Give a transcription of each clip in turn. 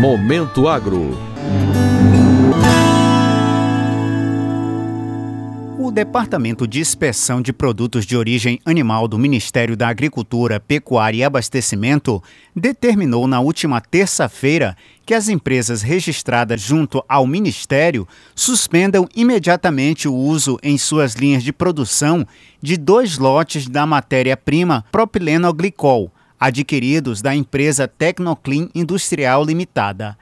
Momento Agro. O Departamento de Inspeção de Produtos de Origem Animal do Ministério da Agricultura, Pecuária e Abastecimento determinou na última terça-feira que as empresas registradas junto ao Ministério suspendam imediatamente o uso em suas linhas de produção de dois lotes da matéria-prima propilenoglicol adquiridos da empresa Tecnoclean Industrial Limitada.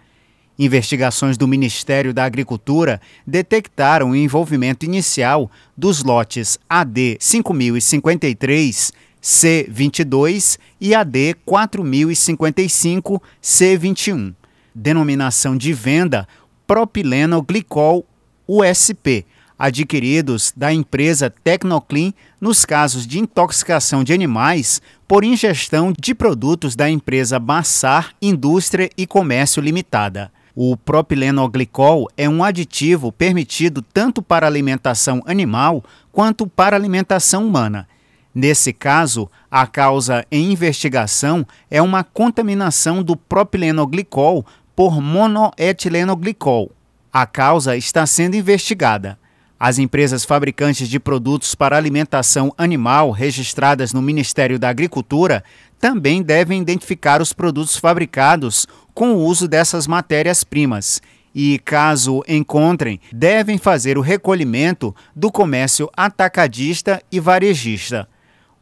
Investigações do Ministério da Agricultura detectaram o envolvimento inicial dos lotes AD 5053, C22 e AD 4055, C21. Denominação de venda propilenoglicol USP adquiridos da empresa Tecnoclean nos casos de intoxicação de animais por ingestão de produtos da empresa Bassar Indústria e Comércio Limitada. O propilenoglicol é um aditivo permitido tanto para alimentação animal quanto para alimentação humana. Nesse caso, a causa em investigação é uma contaminação do propilenoglicol por monoetilenoglicol. A causa está sendo investigada. As empresas fabricantes de produtos para alimentação animal registradas no Ministério da Agricultura também devem identificar os produtos fabricados com o uso dessas matérias-primas e, caso encontrem, devem fazer o recolhimento do comércio atacadista e varejista.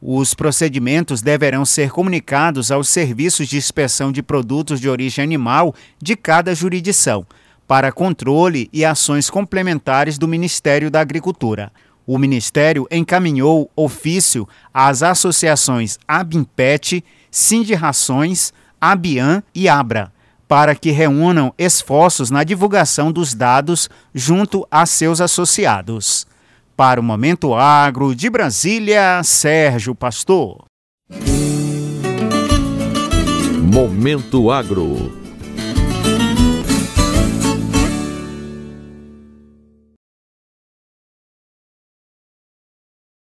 Os procedimentos deverão ser comunicados aos serviços de inspeção de produtos de origem animal de cada jurisdição para controle e ações complementares do Ministério da Agricultura. O Ministério encaminhou ofício às associações Abimpet, Sindirrações, Rações, Abian e Abra, para que reúnam esforços na divulgação dos dados junto a seus associados. Para o Momento Agro de Brasília, Sérgio Pastor. Momento Agro